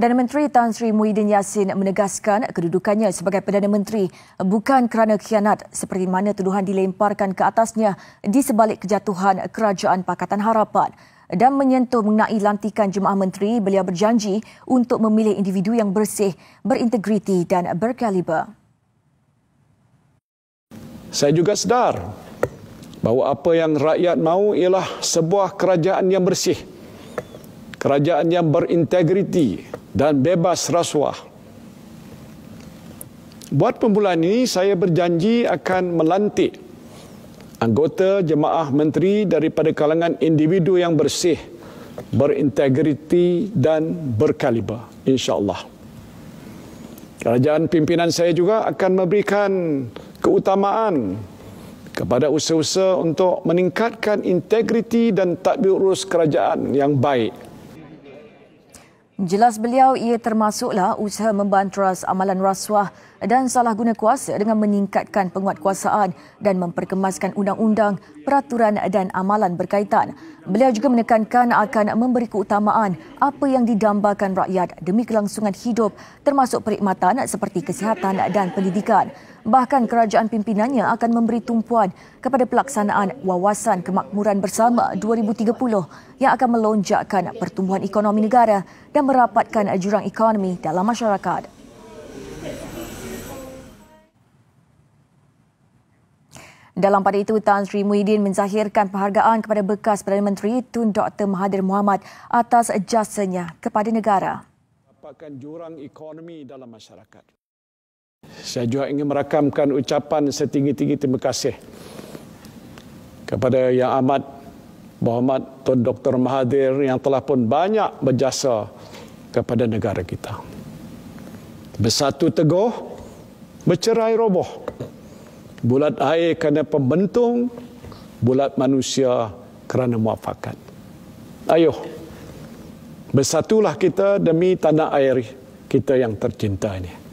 Perdana Menteri Tan Sri Muhyiddin Yassin menegaskan kedudukannya sebagai Perdana Menteri bukan kerana kianat seperti mana tuduhan dilemparkan ke atasnya di sebalik kejatuhan Kerajaan Pakatan Harapan. Dan menyentuh mengenai lantikan jemaah menteri, beliau berjanji untuk memilih individu yang bersih, berintegriti dan berkaliber. Saya juga sedar bahawa apa yang rakyat mahu ialah sebuah kerajaan yang bersih, kerajaan yang berintegriti dan bebas rasuah. Buat pembulan ini, saya berjanji akan melantik anggota jemaah menteri daripada kalangan individu yang bersih, berintegriti dan berkaliber, insyaAllah. Kerajaan pimpinan saya juga akan memberikan keutamaan kepada usaha-usaha untuk meningkatkan integriti dan tadbir urus kerajaan yang baik Jelas beliau ia termasuklah usaha membanteras amalan rasuah dan salah guna kuasa dengan meningkatkan penguatkuasaan dan memperkemaskan undang-undang, peraturan dan amalan berkaitan. Beliau juga menekankan akan memberi keutamaan apa yang didambakan rakyat demi kelangsungan hidup termasuk perkhidmatan seperti kesihatan dan pendidikan. Bahkan kerajaan pimpinannya akan memberi tumpuan kepada pelaksanaan wawasan kemakmuran bersama 2030 yang akan melonjakkan pertumbuhan ekonomi negara dan merapatkan jurang ekonomi dalam masyarakat. Dalam pada itu, Tan Sri Muhyiddin menzahirkan penghargaan kepada bekas Perdana Menteri Tun Dr. Mahathir Mohamad atas jasanya kepada negara. Dapatkan jurang ekonomi dalam masyarakat saya juga ingin merakamkan ucapan setinggi-tinggi terima kasih kepada Yang Amat Muhammad Tun Dr. Mahathir yang telah pun banyak berjasa kepada negara kita. Bersatu teguh, bercerai roboh. Bulat air kerana pembentung, bulat manusia kerana muafakat. Ayuh, bersatulah kita demi tanah air kita yang tercinta ini.